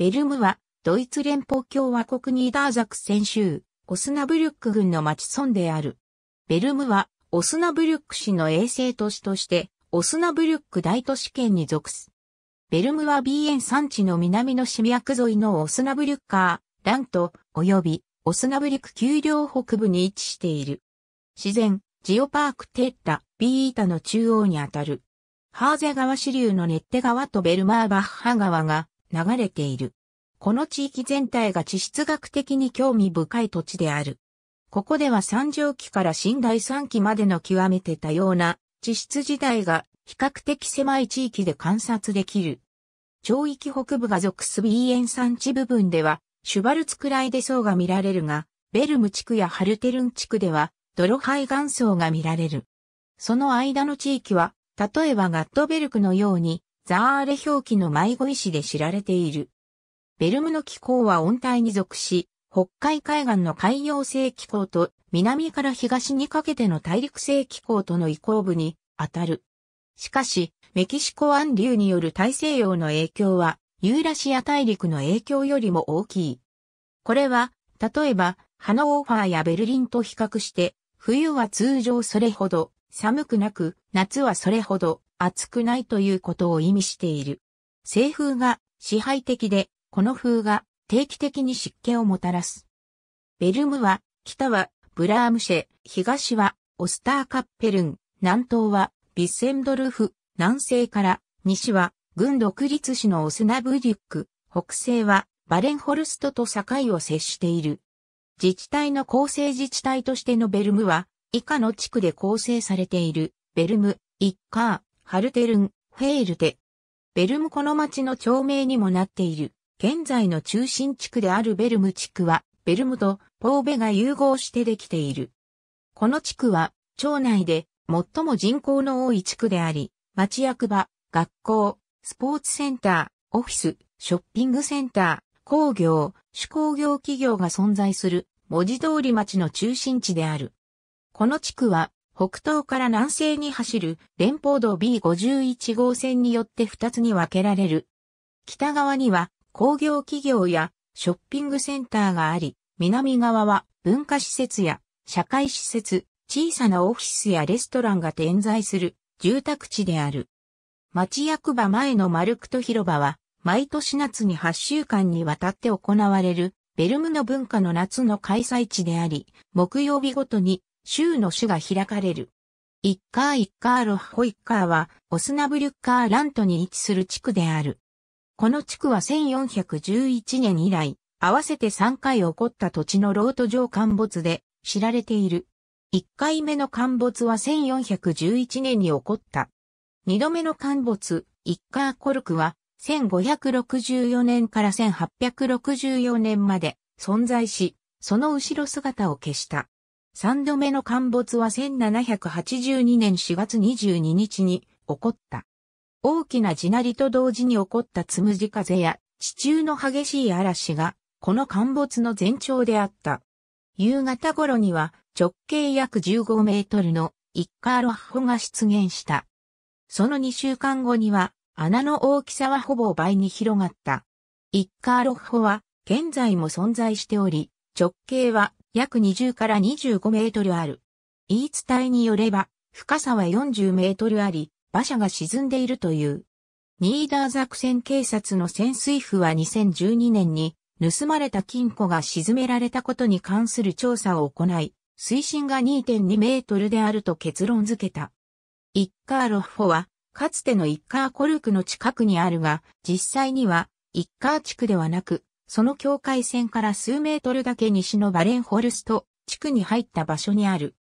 ベルムは、ドイツ連邦共和国ニーダーザクセン州、オスナブリュック郡の町村である。ベルムは、オスナブリュック市の衛星都市として、オスナブリュック大都市圏に属す。ベルムは BN 山地の南の市脈沿いのオスナブリュッカー、ラント、及び、オスナブリュック丘陵北部に位置している。自然、ジオパークテッタ、ビータの中央にあたる。ハーゼ川支流のネッテ川とベルマーバッハ川が流れている。この地域全体が地質学的に興味深い土地である。ここでは三畳紀から新大三期までの極めて多様な地質時代が比較的狭い地域で観察できる。長域北部が属す b ーエ山地部分では、シュバルツクライデ層が見られるが、ベルム地区やハルテルン地区では、ドロハイ岩層が見られる。その間の地域は、例えばガットベルクのように、ザーレ表記の迷子石で知られている。ベルムの気候は温帯に属し、北海海岸の海洋性気候と南から東にかけての大陸性気候との移行部に当たる。しかし、メキシコ湾流による大西洋の影響は、ユーラシア大陸の影響よりも大きい。これは、例えば、ハノーファーやベルリンと比較して、冬は通常それほど寒くなく、夏はそれほど厚くないということを意味している。西風が支配的で、この風が定期的に湿気をもたらす。ベルムは、北はブラームシェ、東はオスターカッペルン、南東はビッセンドルフ、南西から西は軍独立市のオスナブリュック、北西はバレンホルストと境を接している。自治体の構成自治体としてのベルムは、以下の地区で構成されている、ベルム、イッカー、ハルテルン、フェールテ。ベルムこの町の町名にもなっている。現在の中心地区であるベルム地区は、ベルムとポーベが融合してできている。この地区は、町内で最も人口の多い地区であり、町役場、学校、スポーツセンター、オフィス、ショッピングセンター、工業、手工業企業が存在する、文字通り町の中心地である。この地区は、北東から南西に走る連邦道 B51 号線によって2つに分けられる。北側には工業企業やショッピングセンターがあり、南側は文化施設や社会施設、小さなオフィスやレストランが点在する住宅地である。町役場前のマルクト広場は、毎年夏に8週間にわたって行われる、ベルムの文化の夏の開催地であり、木曜日ごとに州の種が開かれる。イッカーイッカーロッホイッカーは、オスナブリュッカーラントに位置する地区である。この地区は1411年以来、合わせて3回起こった土地のロート上陥没で知られている。1回目の陥没は1411年に起こった。2度目の陥没、イッカーコルクは、1564年から1864年まで存在し、その後ろ姿を消した。三度目の陥没は1782年4月22日に起こった。大きな地鳴りと同時に起こったつむじ風や地中の激しい嵐がこの陥没の前兆であった。夕方頃には直径約15メートルの一カーロッホが出現した。その2週間後には穴の大きさはほぼ倍に広がった。一カーロッホは現在も存在しており、直径は約20から25メートルある。言い伝えによれば、深さは40メートルあり、馬車が沈んでいるという。ニーダーザクセン警察の潜水夫は2012年に、盗まれた金庫が沈められたことに関する調査を行い、水深が2.2メートルであると結論付けた。イッカーロッフォは、かつてのイッカーコルクの近くにあるが、実際には、イッカー地区ではなく、その境界線から数メートルだけ西のバレンホルスト地区に入った場所にある。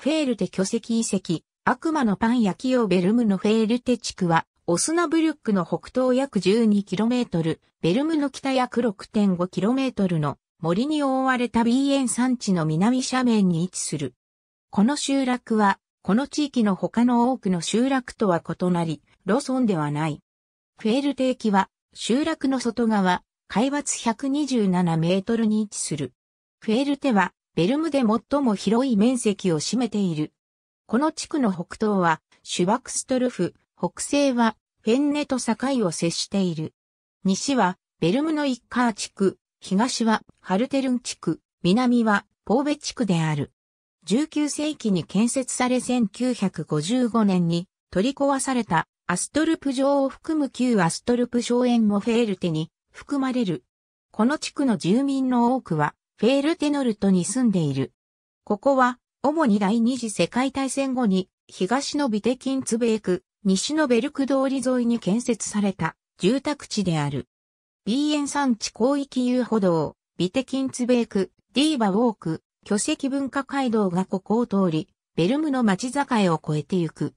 フェールテ巨石遺跡、悪魔のパン焼きをベルムのフェールテ地区は、オスナブルックの北東約 12km、ベルムの北約 6.5km の森に覆われたビーエン山地の南斜面に位置する。この集落は、この地域の他の多くの集落とは異なり、ロソンではない。フェールテ駅は、集落の外側、海抜127メートルに位置する。フェルテは、ベルムで最も広い面積を占めている。この地区の北東は、シュバクストルフ、北西は、フェンネと境を接している。西は、ベルムのイッカー地区、東は、ハルテルン地区、南は、ポーベ地区である。19世紀に建設され1955年に取り壊されたアストルプ城を含む旧アストルプ荘園もフェールテに含まれる。この地区の住民の多くは、フェールテノルトに住んでいる。ここは、主に第二次世界大戦後に、東のビテキンツベーク、西のベルク通り沿いに建設された住宅地である。ビーエン産地広域遊歩道、ビテキンツベーク、ディーバウォーク、巨石文化街道がここを通り、ベルムの町境を越えてゆく。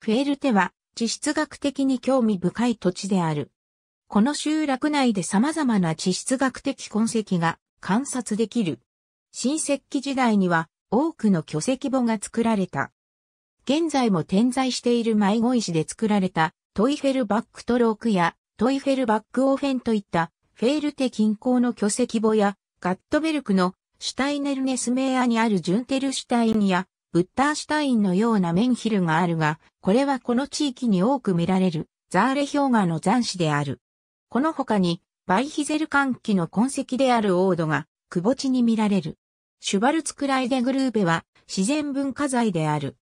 フェールテは、地質学的に興味深い土地である。この集落内で様々な地質学的痕跡が観察できる。新石器時代には多くの巨石墓が作られた。現在も点在している迷子石で作られたトイフェルバックトロークやトイフェルバックオーフェンといったフェールテ近郊の巨石墓やガットベルクのシュタイネルネスメアにあるジュンテルシュタインやブッターシュタインのようなメンヒルがあるが、これはこの地域に多く見られるザーレ氷河の残滓である。この他に、バイヒゼル換気の痕跡であるオードが、窪地に見られる。シュバルツクライデグルーベは自然文化財である。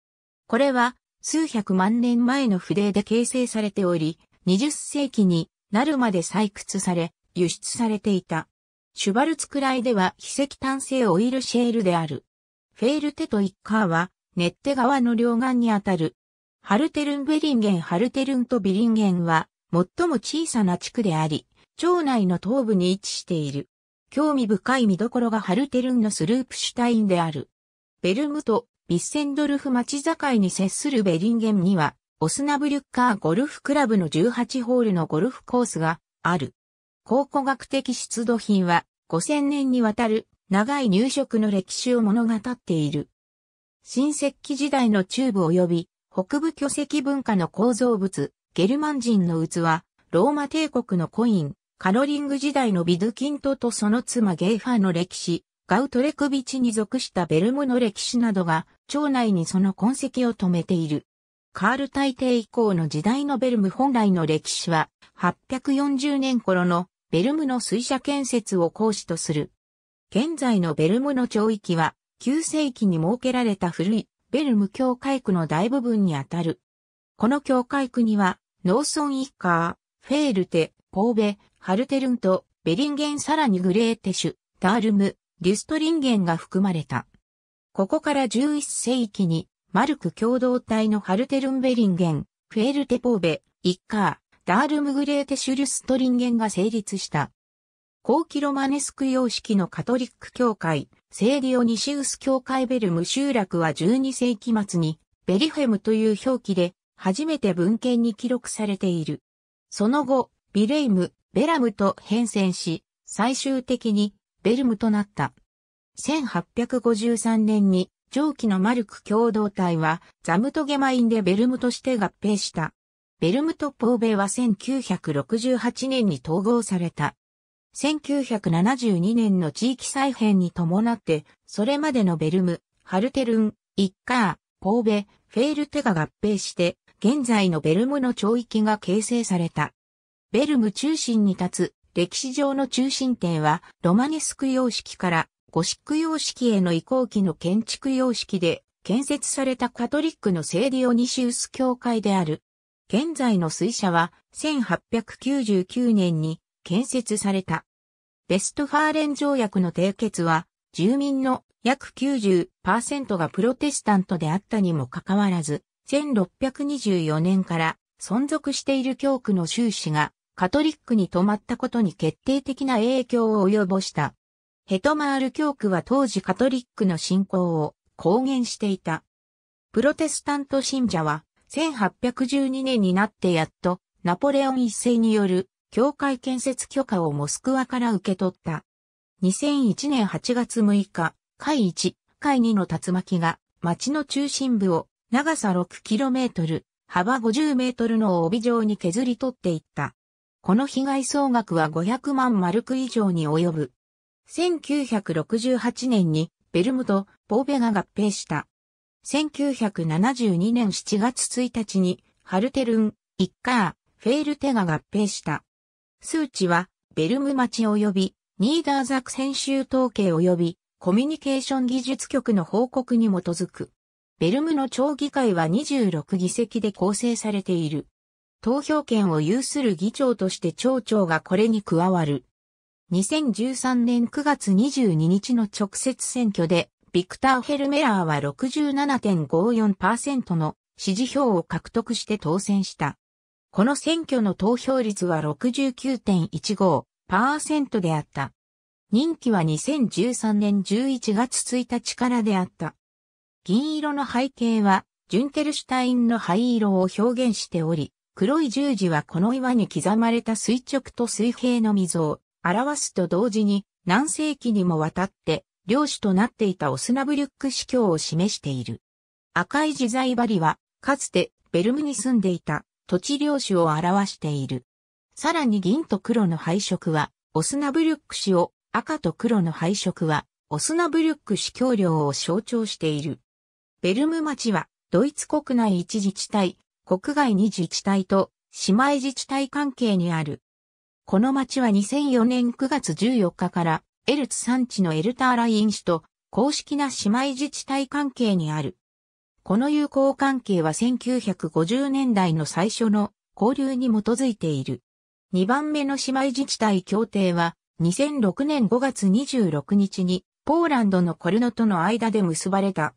これは数百万年前の筆で形成されており、20世紀になるまで採掘され、輸出されていた。シュバルツクライでは非石炭製オイルシェールである。フェールテとイッカーは、ネッテ川の両岸にあたる。ハルテルンベリンゲンハルテルンとビリンゲンは、最も小さな地区であり、町内の東部に位置している。興味深い見どころがハルテルンのスループシュタインである。ベルムとビッセンドルフ町境に接するベリンゲムには、オスナブリュッカーゴルフクラブの18ホールのゴルフコースがある。考古学的出土品は5000年にわたる長い入植の歴史を物語っている。新石器時代の中部及び北部巨石文化の構造物、ゲルマン人の器、ローマ帝国のコイン、カロリング時代のビドキントとその妻ゲイファーの歴史、ガウトレクビチに属したベルムの歴史などが、町内にその痕跡を止めている。カール大帝以降の時代のベルム本来の歴史は、840年頃のベルムの水車建設を講師とする。現在のベルムの町域は、9世紀に設けられた古いベルム教会区の大部分にあたる。この教会区には、ノーソン・イッカー、フェールテ、ポーベ、ハルテルント、ベリンゲンさらにグレーテシュ、ダールム、デュストリンゲンが含まれた。ここから11世紀に、マルク共同体のハルテルンベリンゲン、フェールテポーベ、イッカー、ダールムグレーテシュュストリンゲンが成立した。後期ロマネスク様式のカトリック教会、セーディオニシウス教会ベルム集落は12世紀末に、ベリフェムという表記で初めて文献に記録されている。その後、ビレイム、ベラムと変遷し、最終的にベルムとなった。1853年に上記のマルク共同体はザムトゲマインでベルムとして合併した。ベルムとポーベは1968年に統合された。1972年の地域再編に伴って、それまでのベルム、ハルテルン、イッカー、ポーベ、フェールテが合併して、現在のベルムの町域が形成された。ベルム中心に立つ歴史上の中心点はロマネスク様式からゴシック様式への移行期の建築様式で建設されたカトリックの聖ディオニシウス教会である。現在の水車は1899年に建設された。ベストファーレン条約の締結は住民の約90%がプロテスタントであったにもかかわらず、1624年から存続している教区の修士がカトリックに止まったことに決定的な影響を及ぼした。ヘトマール教区は当時カトリックの信仰を公言していた。プロテスタント信者は1812年になってやっとナポレオン一世による教会建設許可をモスクワから受け取った。2001年8月6日、会1、会2の竜巻が街の中心部を長さ 6km、幅 50m の帯状に削り取っていった。この被害総額は500万マルク以上に及ぶ。1968年にベルムとボーベが合併した。1972年7月1日にハルテルン、イッカー、フェールテが合併した。数値はベルム町及びニーダーザク編集統計及びコミュニケーション技術局の報告に基づく。ベルムの町議会は26議席で構成されている。投票権を有する議長として町長がこれに加わる。2013年9月22日の直接選挙で、ビクター・ヘルメラーは67.54%の支持票を獲得して当選した。この選挙の投票率は69.15%であった。任期は2013年11月1日からであった。銀色の背景は、ジュンケルシュタインの灰色を表現しており、黒い十字はこの岩に刻まれた垂直と水平の溝を表すと同時に、何世紀にもわたって、領主となっていたオスナブリュック司教を示している。赤い自在針は、かつてベルムに住んでいた土地領主を表している。さらに銀と黒の配色は、オスナブリュック氏を、赤と黒の配色は、オスナブリュック司教領を象徴している。ベルム町は、ドイツ国内一自治体、国外二自治体と、姉妹自治体関係にある。この町は2004年9月14日から、エルツ産地のエルターライン市と、公式な姉妹自治体関係にある。この友好関係は1950年代の最初の交流に基づいている。2番目の姉妹自治体協定は2006年5月26日にポーランドのコルノとの間で結ばれた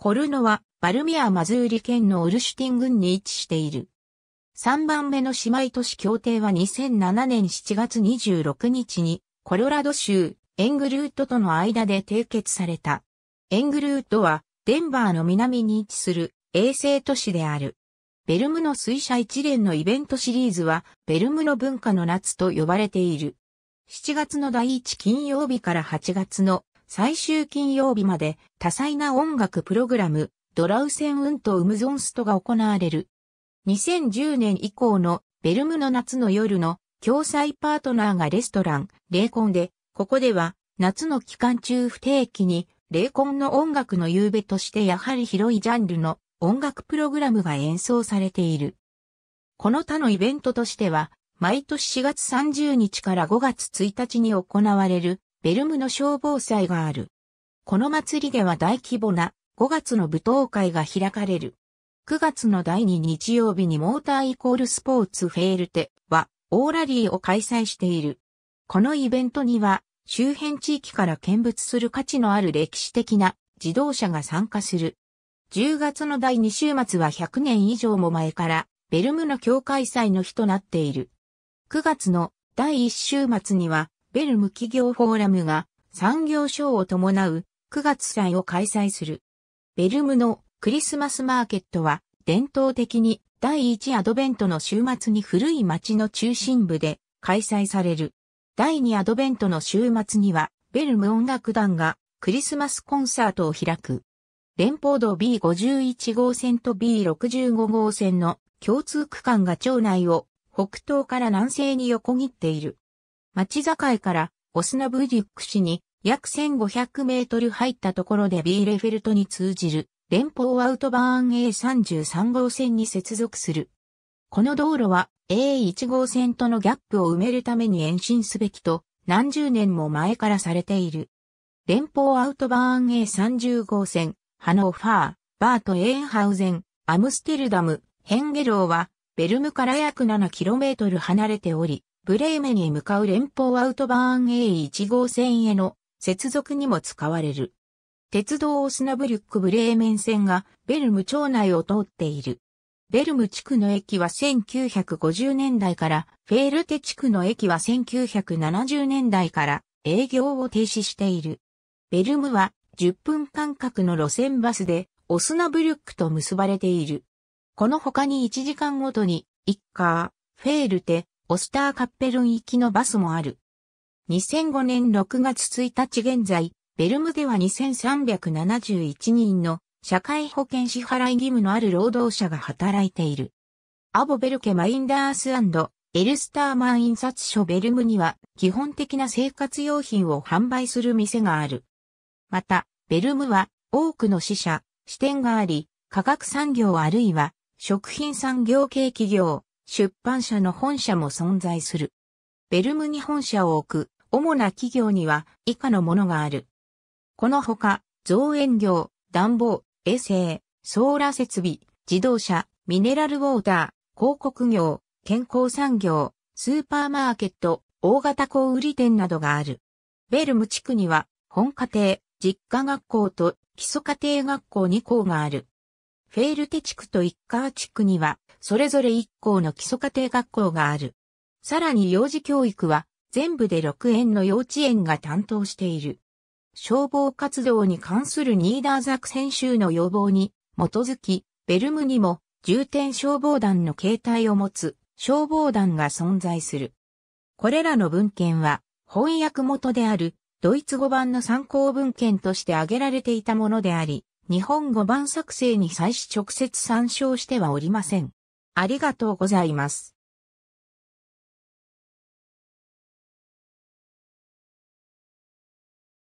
コルノは、バルミア・マズーリ県のウルシュティン郡に位置している。3番目の姉妹都市協定は2007年7月26日に、コロラド州、エングルートとの間で締結された。エングルートは、デンバーの南に位置する衛星都市である。ベルムの水車一連のイベントシリーズは、ベルムの文化の夏と呼ばれている。7月の第1金曜日から8月の最終金曜日まで多彩な音楽プログラム、ドラウセンウント・ウムゾンストが行われる。2010年以降のベルムの夏の夜の共催パートナーがレストラン、レイコンで、ここでは夏の期間中不定期にレイコンの音楽の夕べとしてやはり広いジャンルの音楽プログラムが演奏されている。この他のイベントとしては、毎年4月30日から5月1日に行われるベルムの消防祭がある。この祭りでは大規模な5月の舞踏会が開かれる。9月の第2日曜日にモーターイコールスポーツフェールテはオーラリーを開催している。このイベントには周辺地域から見物する価値のある歴史的な自動車が参加する。10月の第2週末は100年以上も前からベルムの境会祭の日となっている。9月の第1週末にはベルム企業フォーラムが産業賞を伴う9月祭を開催する。ベルムのクリスマスマーケットは伝統的に第1アドベントの週末に古い町の中心部で開催される。第2アドベントの週末にはベルム音楽団がクリスマスコンサートを開く。連邦道 B51 号線と B65 号線の共通区間が町内を北東から南西に横切っている。町境からオスナブーディック市に約1500メートル入ったところでビーレフェルトに通じる連邦アウトバーン A33 号線に接続する。この道路は A1 号線とのギャップを埋めるために延伸すべきと何十年も前からされている。連邦アウトバーン A30 号線、ハノーファー、バート・エーンハウゼン、アムステルダム、ヘンゲローはベルムから約 7km 離れており、ブレーメン向かう連邦アウトバーン A1 号線への接続にも使われる。鉄道オスナブリュックブレーメン線がベルム町内を通っている。ベルム地区の駅は1950年代から、フェールテ地区の駅は1970年代から営業を停止している。ベルムは10分間隔の路線バスでオスナブリュックと結ばれている。この他に1時間ごとに、イッカー、フェールテ、オスターカッペルン行きのバスもある。2005年6月1日現在、ベルムでは2371人の社会保険支払い義務のある労働者が働いている。アボベルケマインダースエルスターマン印刷所ベルムには基本的な生活用品を販売する店がある。また、ベルムは多くの支社、支店があり、化学産業あるいは食品産業系企業、出版社の本社も存在する。ベルムに本社を置く主な企業には以下のものがある。このほか、造園業、暖房、衛生、ソーラー設備、自動車、ミネラルウォーター、広告業、健康産業、スーパーマーケット、大型小売店などがある。ベルム地区には、本家庭、実家学校と基礎家庭学校2校がある。フェールテ地区と一川地区には、それぞれ1校の基礎家庭学校がある。さらに幼児教育は、全部で6園の幼稚園が担当している。消防活動に関するニーダーザク編集の要望に基づき、ベルムにも重点消防団の形態を持つ消防団が存在する。これらの文献は翻訳元であるドイツ語版の参考文献として挙げられていたものであり、日本語版作成に際し直接参照してはおりません。ありがとうございます。